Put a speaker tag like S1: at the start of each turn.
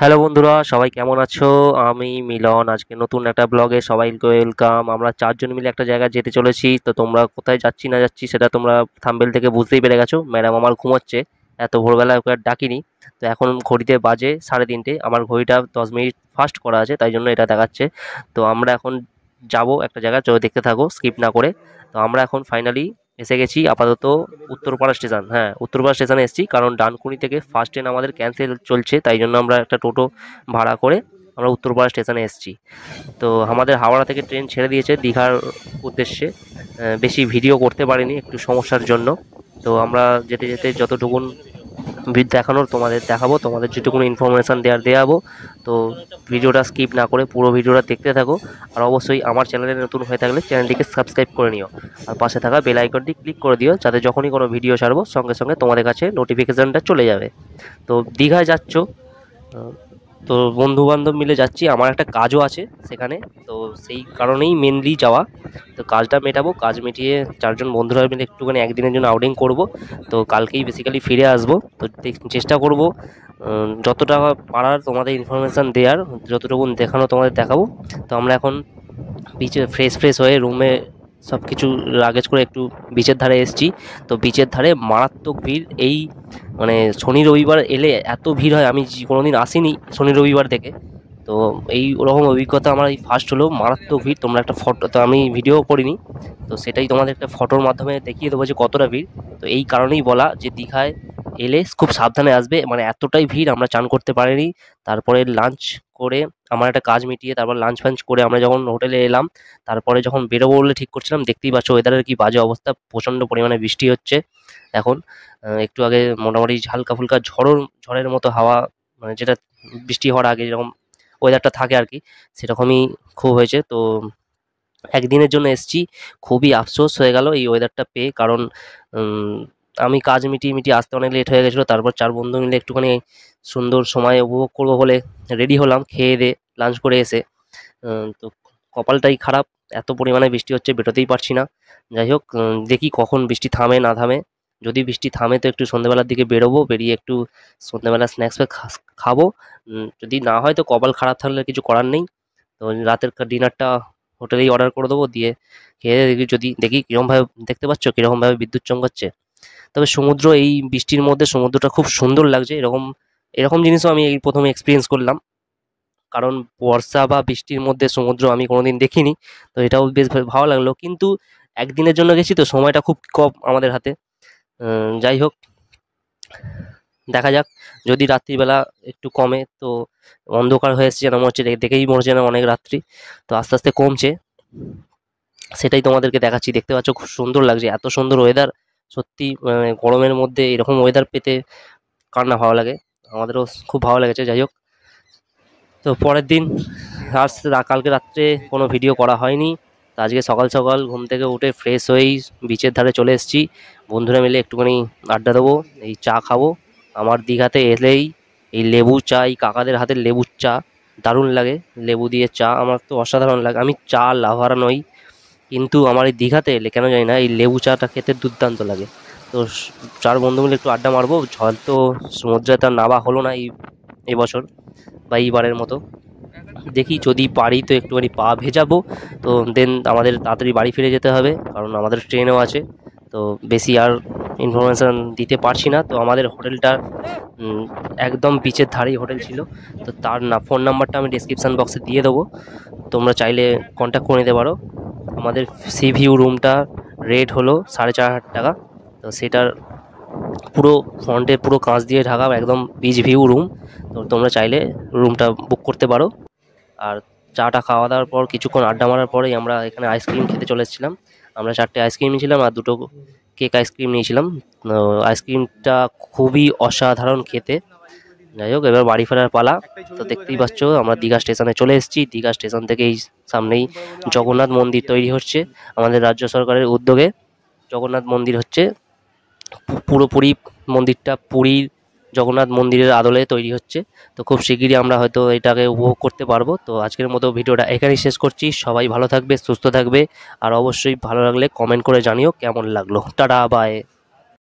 S1: hello বন্ধুরা সবাই কেমন আছো আমি মিলন আজকে নতুন একটা ব্লগে সবাই ওয়েলকাম আমরা চারজন মিলে একটা জায়গায় যেতে চলেছি তো তোমরা কোথায় যাচ্ছি না যাচ্ছি সেটা তোমরা থাম্বেল থেকে বুঝতেই পেরে গেছো ম্যাডাম আমার ঘুমোচ্ছে এত ভোরবেলায় ওকে ডাকিনি তো এখন ঘড়িতে বাজে সাড়ে তিনটে আমার ঘড়িটা দশ মিনিট ফাস্ট করা আছে তাই জন্য এটা দেখাচ্ছে তো আমরা এখন যাব একটা জায়গায় চলে দেখতে থাকো স্কিপ না করে তো আমরা এখন ফাইনালি এসে গেছি আপাতত উত্তরপাড়া স্টেশন হ্যাঁ উত্তরপাড়া স্টেশনে এসেছি কারণ ডানকুনি থেকে ফার্স্ট ট্রেন আমাদের ক্যান্সেল চলছে তাই জন্য আমরা একটা টোটো ভাড়া করে আমরা উত্তরপাড়া স্টেশনে এসেছি তো আমাদের হাওড়া থেকে ট্রেন ছেড়ে দিয়েছে দীঘার উদ্দেশ্যে বেশি ভিডিও করতে পারিনি একটু সমস্যার জন্য তো আমরা যেতে যেতে যতটুকুন দেখানোর তোমাদের দেখাবো তোমাদের যেটুকুনি ইনফরমেশান দেওয়ার দেওয়াবো তো ভিডিওটা স্কিপ না করে পুরো ভিডিওটা দেখতে থাকো আর অবশ্যই আমার চ্যানেলে নতুন হয়ে থাকলে চ্যানেলটিকে সাবস্ক্রাইব করে নিও আর পাশে থাকা বেল আইকনটি ক্লিক করে দিও যাতে যখনই কোনো ভিডিও ছাড়বো সঙ্গে সঙ্গে তোমাদের কাছে নোটিফিকেশানটা চলে যাবে তো দীঘায় যাচ্ছ তো বন্ধু বান্ধব মিলে যাচ্ছি আমার একটা কাজও আছে সেখানে তো সেই কারণেই মেনলি যাওয়া তো কাজটা মেটাবো কাজ মিটিয়ে চারজন বন্ধুরা মিলে একটুখানি একদিনের জন্য আউটিং করব তো কালকেই বেসিক্যালি ফিরে আসব তো চেষ্টা করব যতটা পারার তোমাদের ইনফরমেশান দেওয়ার যতটুকু দেখানো তোমাদের দেখাবো তো আমরা এখন বিচে ফ্রেশ ফ্রেশ হয়ে রুমে সব কিছু লাগেজ করে একটু বিচের ধারে এসেছি তো বিচের ধারে মারাত্মক ভিড় এই মানে শনি রবিবার এলে এত ভিড় হয় আমি কোনো দিন আসিনি শনি রবিবার থেকে তো এই ওরকম অভিজ্ঞতা আমার এই ফার্স্ট হলো মারাত্মক ভিড় তোমরা একটা ফটো তো আমি ভিডিও করিনি তো সেটাই তোমাদের একটা ফটোর মাধ্যমে দেখিয়ে দেবো যে কতটা ভিড় তো এই কারণেই বলা যে দীঘায় এলে খুব সাবধানে আসবে মানে এতটাই ভিড় আমরা চান করতে পারিনি তারপরে লাঞ্চ করে আমার একটা কাজ মিটিয়ে তারপর লাঞ্চ ফাঞ্চ করে আমরা যখন হোটেলে এলাম তারপরে যখন বেরোবো বলে ঠিক করছিলাম দেখতেই পাচ্ছ ওয়েদারের কি বাজে অবস্থা প্রচণ্ড পরিমাণে বৃষ্টি হচ্ছে এখন একটু আগে মোটামুটি হালকা ফুলকা ঝড়ের ঝড়ের মতো হাওয়া মানে যেটা বৃষ্টি হওয়ার আগে যেরকম ওয়েদারটা থাকে আর কি সেরকমই খুব হয়েছে তো একদিনের জন্য এসছি খুবই আফসোস হয়ে গেল এই ওয়েদারটা পেয়ে কারণ আমি কাজ মিটিয়ে মিটিয়ে আসতে অনেক লেট হয়ে গেছিলো তারপর চার বন্ধু মিলে একটুখানি সুন্দর সময় উপভোগ করবো বলে রেডি হলাম খেয়ে দে লাঞ্চ করে এসে তো কপালটাই খারাপ এত পরিমাণে বৃষ্টি হচ্ছে বেরোতেই পারছি না যাই হোক দেখি কখন বৃষ্টি থামে না থামে যদি বৃষ্টি থামে তো একটু সন্ধ্যেবেলার দিকে বেরোবো বেরিয়ে একটু সন্ধ্যেবেলা স্ন্যাক্স খাবো যদি না হয় তো কপাল খারাপ থাকলে কিছু করার নেই তো রাতের ডিনারটা হোটেলেই অর্ডার করে দেবো দিয়ে খেয়ে দেখি যদি দেখি কীরকমভাবে দেখতে পাচ্ছ কীরকমভাবে বিদ্যুৎ চমকাচ্ছে তবে সমুদ্র এই বৃষ্টির মধ্যে সমুদ্রটা খুব সুন্দর লাগছে এরকম এরকম জিনিসও আমি এই প্রথমে এক্সপিরিয়েন্স করলাম কারণ বর্ষা বা বৃষ্টির মধ্যে সমুদ্র আমি কোনোদিন দেখিনি তো এটাও বেশ ভালো লাগলো কিন্তু একদিনের জন্য গেছি তো সময়টা খুব কম আমাদের হাতে যাই হোক দেখা যাক যদি রাত্রিবেলা একটু কমে তো অন্ধকার হয়ে এসেছে যেন মনে হচ্ছে দেখেই মনে হচ্ছে যেন অনেক রাত্রি তো আস্তে আস্তে কমছে সেটাই তোমাদেরকে দেখাচ্ছি দেখতে পাচ্ছ খুব সুন্দর লাগছে এত সুন্দর ওয়েদার সত্যি মানে গরমের মধ্যে এরকম ওয়েদার পেতে কার না ভালো লাগে আমাদেরও খুব ভালো লেগেছে যাই হোক তো পরের দিন আজ কালকে রাত্রে কোনো ভিডিও করা হয়নি তো আজকে সকাল সকাল ঘুম থেকে উঠে ফ্রেশ হয়েই বিচের ধারে চলে এসেছি বন্ধুরা মিলে একটুখানি আড্ডা দেবো এই চা খাবো আমার দীঘাতে এলেই এই লেবু চা এই কাকাদের হাতে লেবুর চা দারুণ লাগে লেবু দিয়ে চা আমার তো অসাধারণ লাগে আমি চা লাভার নই কিন্তু আমার এই দীঘাতে এলে কেন জানি না এই লেবু চাটা খেতে দুর্দান্ত লাগে তো চার বন্ধু মিলে একটু আড্ডা মারবো ঝড় তো সমুদ্রে তার নাবা হলো না এই এবছর বা এইবারের মতো দেখি যদি পারি তো একটুখানি পা ভেজাবো তো দেন আমাদের তাড়াতাড়ি বাড়ি ফিরে যেতে হবে কারণ আমাদের ট্রেনও আছে তো বেশি আর ইনফরমেশান দিতে পারছি না তো আমাদের হোটেলটা একদম পিচের ধারেই হোটেল ছিল তো তার না ফোন নাম্বারটা আমি ডিসক্রিপশান বক্সে দিয়ে দেবো তোমরা চাইলে কন্ট্যাক্ট করে নিতে পারো আমাদের সি ভিউ রুমটা রেট হলো সাড়ে চার হাজার টাকা তো সেটার পুরো ফ্রন্টে পুরো কাঁচ দিয়ে ঢাকা একদম বিচ ভিউ রুম তো তোমরা চাইলে রুমটা বুক করতে পারো আর চাটা খাওয়া দাওয়ার পর কিছুক্ষণ আড্ডা মারার পরেই আমরা এখানে আইসক্রিম খেতে চলে এসেছিলাম আমরা চারটে আইসক্রিম নিয়েছিলাম আর দুটো কেক আইসক্রিম নিয়েছিলাম আইসক্রিমটা খুবই অসাধারণ খেতে যাই হোক এবার বাড়ি ফেরার পালা তো দেখতেই পাচ্ছ আমরা দীঘা স্টেশনে চলে এসেছি দীঘা স্টেশন থেকেই সামনেই জগন্নাথ মন্দির তৈরি হচ্ছে আমাদের রাজ্য সরকারের উদ্যোগে জগন্নাথ মন্দির হচ্ছে পুরোপুরি মন্দিরটা পুরীর জগন্নাথ মন্দিরের আদলে তৈরি হচ্ছে তো খুব শিগগিরই আমরা হয়তো এটাকে উপভোগ করতে পারবো তো আজকের মতো ভিডিওটা এখানেই শেষ করছি সবাই ভালো থাকবে সুস্থ থাকবে আর অবশ্যই ভালো লাগলে কমেন্ট করে জানিও কেমন লাগলো টাটা বাই